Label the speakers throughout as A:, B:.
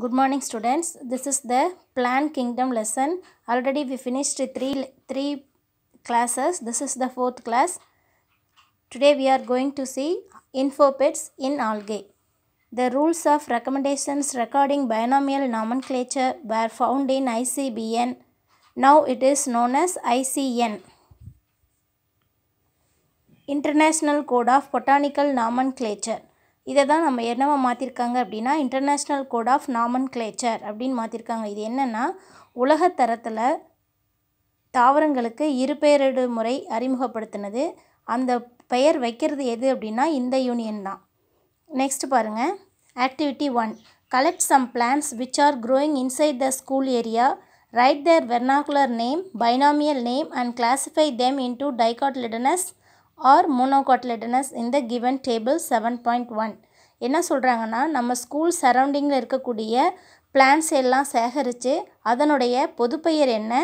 A: Good morning students. This is the plant kingdom lesson. Already we finished three, three classes. This is the fourth class. Today we are going to see infopits in algae. The rules of recommendations recording binomial nomenclature were found in ICBN. Now it is known as ICN. International Code of Botanical Nomenclature. இதை தான் நம்ம என்னவா மாற்றிருக்காங்க அப்படின்னா international code of nomenclature அப்படின்னு மாற்றிருக்காங்க இது என்னென்னா உலகத்தரத்தில் தாவரங்களுக்கு இருபெயரிடு முறை அறிமுகப்படுத்தினது அந்த பெயர் வைக்கிறது எது அப்படின்னா இந்த யூனியன் தான் நெக்ஸ்ட் பாருங்கள் activity one collect some plants which are growing inside the school area right their vernacular name binomial name and classify them dicot dicotyledonous or monocotyledonous இந்த given table seven point one என்ன சொல்கிறாங்கன்னா நம்ம school சரௌண்டிங்கில் இருக்கக்கூடிய plans எல்லாம் சேகரித்து அதனுடைய பொதுப்பெயர் என்ன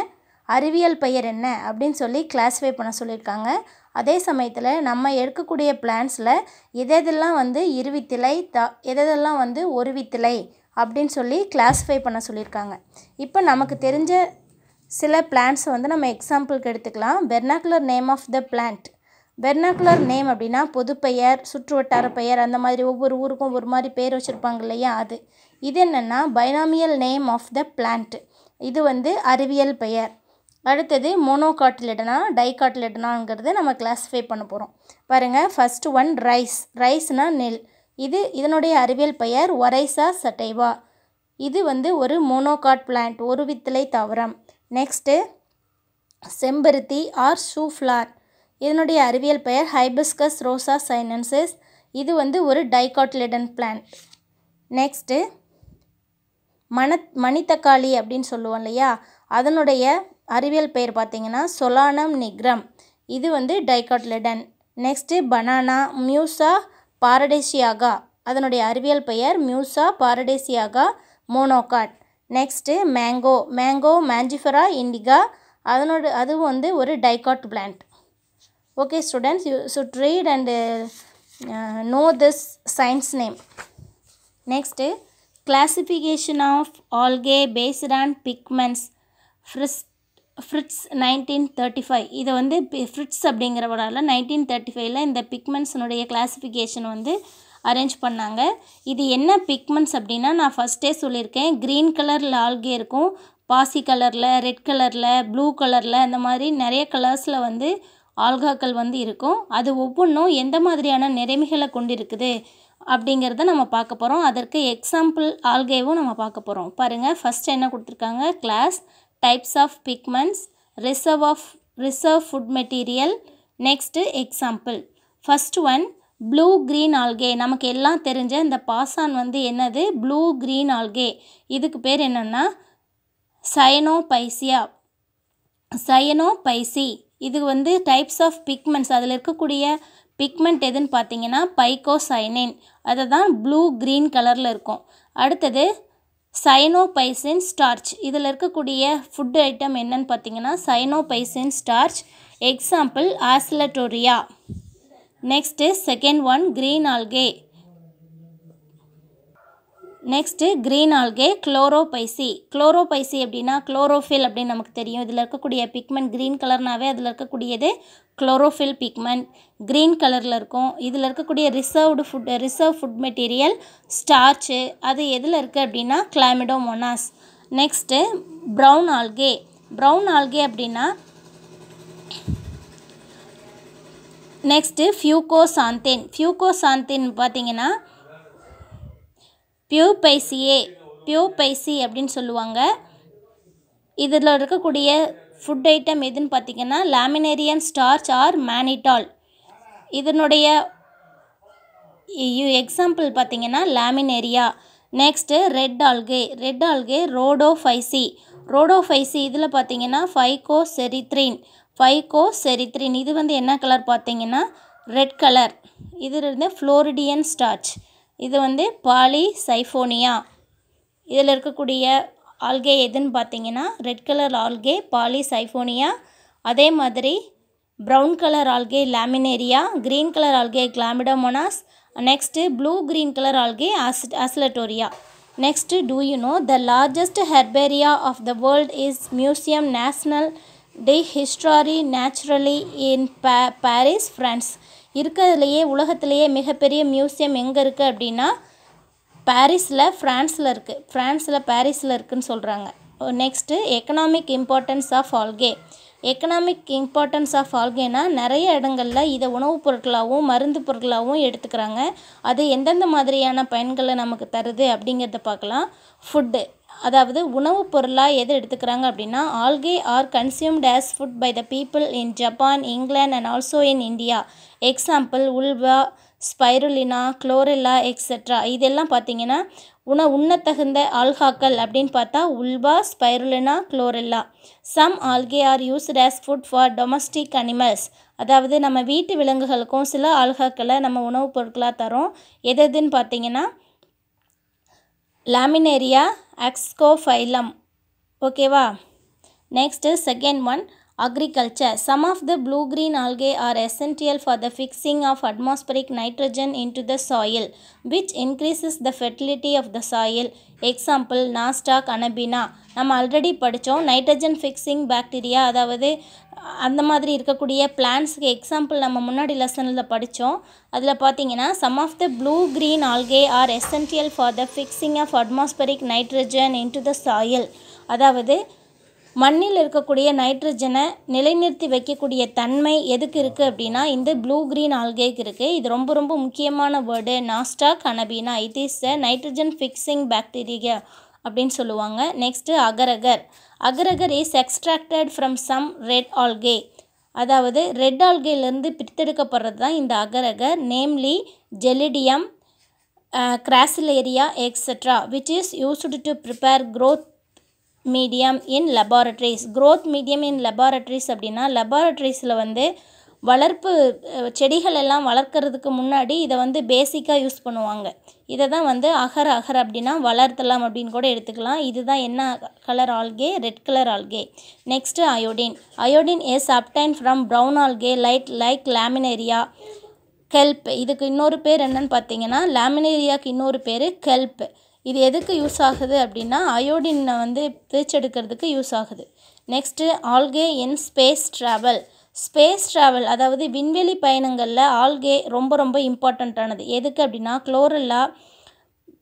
A: அறிவியல் பெயர் என்ன அப்படின்னு சொல்லி கிளாஸிஃபை பண்ண சொல்லியிருக்காங்க அதே சமயத்தில் நம்ம எடுக்கக்கூடிய பிளான்ஸில் எதெல்லாம் வந்து இருவித்திலை த எதெல்லாம் வந்து ஒருவித்திலை அப்படின்னு சொல்லி கிளாஸிஃபை பண்ண சொல்லியிருக்காங்க இப்போ நமக்கு தெரிஞ்ச சில பிளான்ஸை வந்து நம்ம எக்ஸாம்பிளுக்கு எடுத்துக்கலாம் vernacular name of the plant vernacular name அப்படின்னா பொதுப்பெயர் சுற்றுவட்டார பெயர் அந்த மாதிரி ஒவ்வொரு ஊருக்கும் ஒரு மாதிரி பேர் வச்சுருப்பாங்க இல்லையா அது இது என்னென்னா binomial name of the plant இது வந்து அறிவியல் பெயர் அடுத்தது மோனோகாட்டிலிடனா டைகாட்டிலிடனாங்கிறது நம்ம கிளாஸிஃபை பண்ண போகிறோம் பாருங்கள் ஃபஸ்ட்டு ஒன் ரைஸ் ரைஸ்னால் நெல் இது இதனுடைய அறிவியல் பெயர் ஒரைசா சட்டைவா இது வந்து ஒரு மோனோகாட் பிளான்ட் ஒரு வித்திலை தாவரம் நெக்ஸ்ட்டு செம்பருத்தி ஆர் ஷூஃப்ளார் இதனுடைய அறிவியல் பெயர் ஹைபிஸ்கஸ் ரோசா சைனன்சஸ் இது வந்து ஒரு டைகாட்லிடன் பிளான்ட் நெக்ஸ்ட்டு மண மணித்தக்காளி அப்படின்னு சொல்லுவோம் இல்லையா அதனுடைய அறிவியல் பெயர் பார்த்திங்கன்னா சொலானம் நிக்ரம் இது வந்து dicotyledon next banana musa paradisiaca அதனுடைய அறிவியல் பெயர் மியூசா பாரடேசியாகா monocot next mango mango mangifera indica அதனோட அதுவும் வந்து ஒரு dicot plant okay students you should read and know this science name next next of algae based based on pigments fritz Fritz nineteen thirty five இதை வந்து Fritz அப்படிங்கிறவரால் nineteen thirty ஃபைவ்ல இந்த பிக்மெண்ட்ஸினுடைய classification வந்து arrange பண்ணாங்க இது என்ன பிக்மெண்ட்ஸ் அப்படின்னா நான் ஃபஸ்ட்டே சொல்லியிருக்கேன் க்ரீன் கலரில் ஆல்கே இருக்கும் பாசி கலரில் ரெட் கலரில் ப்ளூ கலரில் அந்த மாதிரி நிறைய கலர்ஸில் வந்து ஆல்காக்கள் வந்து இருக்கும் அது ஒவ்வொன்றும் எந்த மாதிரியான கொண்டு கொண்டிருக்குது அப்படிங்கிறத நம்ம பார்க்க போகிறோம் அதற்கு எக்ஸாம்பிள் ஆல்கேவும் நம்ம பார்க்க போகிறோம் பாருங்கள் ஃபஸ்ட் என்ன கொடுத்துருக்காங்க class types of pigments reserve of reserve food material next example first one blue green algae நமக்கு எல்லாம் தெரிஞ்ச இந்த பாசான் வந்து என்னது ப்ளூ க்ரீன் ஆல்கே இதுக்கு பேர் என்னென்னா சயனோபைசியா சயனோபைசி இது வந்து டைப்ஸ் ஆஃப் பிக்மெண்ட்ஸ் அதில் இருக்கக்கூடிய பிக்மெண்ட் எதுன்னு பார்த்தீங்கன்னா பைக்கோ அதை தான் ப்ளூ க்ரீன் கலரில் இருக்கும் அடுத்தது சைனோபைசின் ஸ்டார்ச் இதில் இருக்கக்கூடிய ஃபுட் ஐட்டம் என்னன்னு பார்த்தீங்கன்னா cyanophycean starch example oscillatoria next second one green algae next green algae chlorophyceae chlorophyceae அப்படின்னா குளோரோஃபில் அப்படின்னு நமக்கு தெரியும் இதில் இருக்கக்கூடிய பிக்மெண்ட் க்ரீன் கலர்னாவே அதில் இருக்கக்கூடியது குளோரோஃபில் பிக்மெண்ட் க்ரீன் கலரில் இருக்கும் இதில் இருக்கக்கூடிய reserved food reserve food material starch அது எதில் இருக்குது அப்படின்னா chlamydomonas next brown algae brown algae அப்படின்னா நெக்ஸ்ட்டு ஃப்யூகோ சாந்தேன் பார்த்தீங்கன்னா பியூ பைசியே பியூ பைசி அப்படின்னு சொல்லுவாங்க இதில் இருக்கக்கூடிய ஃபுட் ஐட்டம் எதுன்னு பார்த்திங்கன்னா லேமினேரியன் ஸ்டார்ச் ஆர் மேனிடால் இதனுடைய எக்ஸாம்பிள் பார்த்திங்கன்னா laminaria next red algae red algae rhodophyceae rhodophyceae இதில் பார்த்திங்கன்னா ஃபைகோ செரித்ரின் ஃபைகோ செரித்ரின் இது வந்து என்ன கலர் பார்த்திங்கன்னா ரெட் கலர் இதில் இருந்து ஃப்ளோரிடியன் ஸ்டார்ச் இது வந்து பாலி சைஃபோனியா இதில் இருக்கக்கூடிய ஆல்கே எதுன்னு பார்த்தீங்கன்னா red colour algae polysiphonia அதே மாதிரி brown colour algae laminaria green colour algae chlamydomonas next blue green colour algae as oscillatoria next do you know the largest herbaria of the world is museum national டி history naturally in பே Paris France இருக்கிறதுலையே உலகத்திலேயே மிகப்பெரிய museum எங்கே இருக்குது அப்படின்னா பாரிஸில் ஃப்ரான்ஸில் இருக்குது ஃப்ரான்ஸில் பாரிஸில் இருக்குதுன்னு சொல்கிறாங்க next economic importance of algae economic importance of ஆல்கேனா நிறைய இடங்களில் இதை உணவுப் பொருட்களாகவும் மருந்து பொருட்களாகவும் எடுத்துக்கிறாங்க அது எந்தெந்த மாதிரியான பயன்களை நமக்கு தருது அப்படிங்கிறத பார்க்கலாம் ஃபுட்டு அதாவது உணவுப் பொருளாக எது எடுத்துக்கிறாங்க அப்படின்னா algae are consumed as food by the people in Japan England and also in India example ulva spirulina chlorella etcetera இதெல்லாம் பார்த்தீங்கன்னா உண உண்ணத்தகுந்த ஆல்காக்கள் அப்படின்னு பார்த்தா ulva spirulina chlorella some algae are used as food for domestic animals அதாவது நம்ம வீட்டு விலங்குகளுக்கும் சில ஆல்காக்களை நம்ம உணவுப் பொருட்களாக தரோம் எது எதுன்னு பார்த்தீங்கன்னா லாமினேரியா அக்ஸ்கோஃபைலம் ஓகேவா next second one agriculture. Some of the blue-green algae are essential for the fixing of atmospheric nitrogen into the soil, which increases the fertility of the soil. Example nostoc anabaena நம்ம already படித்தோம் nitrogen fixing bacteria அதாவது அந்த மாதிரி இருக்கக்கூடிய பிளான்ட்ஸுக்கு example நம்ம முன்னாடி லெசனில் படித்தோம் அதில் பார்த்தீங்கன்னா some of the blue green algae are essential for the fixing of atmospheric nitrogen into the soil அதாவது மண்ணில் இருக்கக்கூடிய நைட்ரஜனை நிலைநிறுத்தி வைக்கக்கூடிய தன்மை எதுக்கு இருக்குது அப்படின்னா இந்த ப்ளூ க்ரீன் ஆல்கேக்கு இருக்குது இது ரொம்ப ரொம்ப முக்கியமான word nostoc anabaena it is the nitrogen fixing bacteria அப்படின்னு சொல்லுவாங்க next agar agar agar agar is extracted from some red algae அதாவது ரெட் ஆல்கேலேருந்து பிரித்தெடுக்கப்படுறது தான் இந்த agar agar namely gelidium gracilaria etcetera which is used to prepare growth medium in laboratories growth medium in laboratories அப்படின்னா லெபார்ட்ரிஸில் வந்து வளர்ப்பு செடிகள் எல்லாம் வளர்க்குறதுக்கு முன்னாடி இதை வந்து பேசிக்காக யூஸ் பண்ணுவாங்க இதை தான் வந்து அகர் அகர் அப்படின்னா வளர்த்தலாம் அப்படின்னு கூட எடுத்துக்கலாம் இதுதான் என்ன colour algae red colour algae next iodine iodine is obtained from brown algae light like laminaria kelp இதுக்கு இன்னொரு பேர் என்னன்னு பார்த்தீங்கன்னா லேமினேரியாவுக்கு இன்னொரு பேர் கெல்ப் இது எதுக்கு யூஸ் ஆகுது அப்படின்னா அயோடினை வந்து பிரிச்செடுக்கிறதுக்கு யூஸ் ஆகுது next algae in space travel space travel அதாவது விண்வெளி பயணங்களில் ஆல்கே ரொம்ப ரொம்ப இம்பார்ட்டண்ட்டானது எதுக்கு அப்படின்னா குளோரில்லா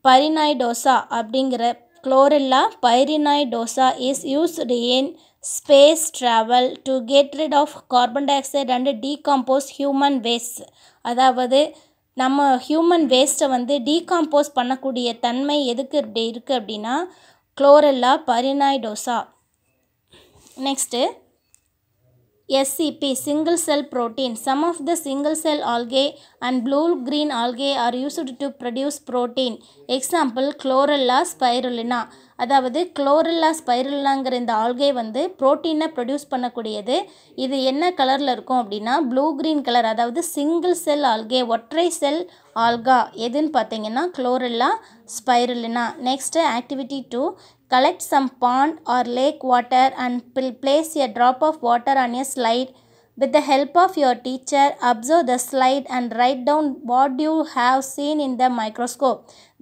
A: பரினாய்டோசா அப்படிங்கிற chlorella pyrenoidosa is used in space travel to get rid of carbon dioxide and decompose human waste அதாவது நம்ம ஹியூமன் வேஸ்ட்டை வந்து டீகாம்போஸ் பண்ணக்கூடிய தன்மை எதுக்கு இப்படி இருக்குது அப்படின்னா chlorella pyrenoidosa next SCP single cell protein some of the single cell algae and blue green algae are used to produce protein example chlorella spirulina அதாவது குளோரில்லா ஸ்பைரில்லாங்கிற இந்த ஆல்கே வந்து ப்ரோட்டீனை ப்ரொடியூஸ் பண்ணக்கூடியது இது என்ன கலரில் இருக்கும் அப்படின்னா ப்ளூ க்ரீன் கலர் அதாவது சிங்கிள் செல் ஆல்கே ஒற்றை செல் ஆல்கா எதுன்னு பார்த்தீங்கன்னா chlorella spirulina next activity two collect some pond or lake water and fill place a drop of water on a slide With the help of your teacher, observe the slide and write down what you have seen in the microscope.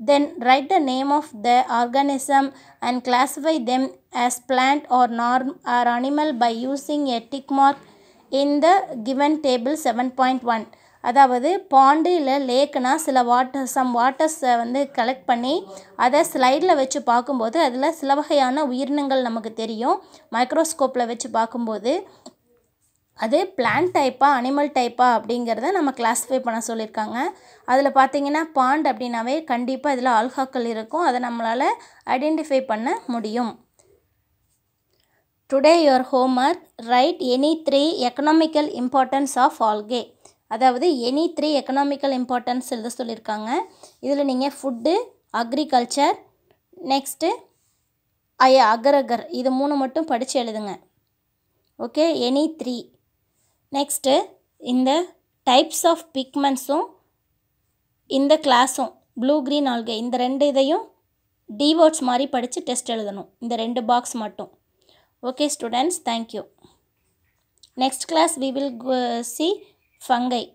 A: Then write the name of the organism and classify them as plant or, norm or animal by using a tick mark in the given table 7.1. அதாவது bond இல்லை லேக்குனா சில water some வாட்டர்ஸை வந்து collect பண்ணி அதை ஸ்லைடில் வச்சு பார்க்கும்போது அதில் சில வகையான உயிரினங்கள் நமக்கு தெரியும் மைக்ரோஸ்கோப்பில் வச்சு பார்க்கும்போது அது பிளான்ட் டைப்பா அனிமல் டைப்பா அப்படிங்கிறத நம்ம கிளாஸிஃபை பண்ண சொல்லியிருக்காங்க அதில் பார்த்திங்கன்னா பாண்ட் அப்படின்னாவே கண்டிப்பாக இதில் ஆல்காக்கள் இருக்கும் அதை நம்மளால் ஐடென்டிஃபை பண்ண முடியும் today your homework right any three economical importance of algae அதாவது எனி த்ரீ எக்கனாமிக்கல் இம்பார்ட்டன்ஸ் எழுத சொல்லியிருக்காங்க இதில் நீங்கள் ஃபுட்டு அக்ரிகல்ச்சர் நெக்ஸ்ட்டு ஐ அகரகர் இது மூணு மட்டும் படித்து எழுதுங்க ஓகே எனி த்ரீ நெக்ஸ்ட்டு இந்த டைப்ஸ் ஆஃப் பிக்மெண்ட்ஸும் இந்த கிளாஸும் ப்ளூ க்ரீன் ஆல்கே இந்த ரெண்டு இதையும் டிவோர்ட்ஸ் மாதிரி படித்து டெஸ்ட் எழுதணும் இந்த ரெண்டு பாக்ஸ் மட்டும் okay students thank you next class we will see fungi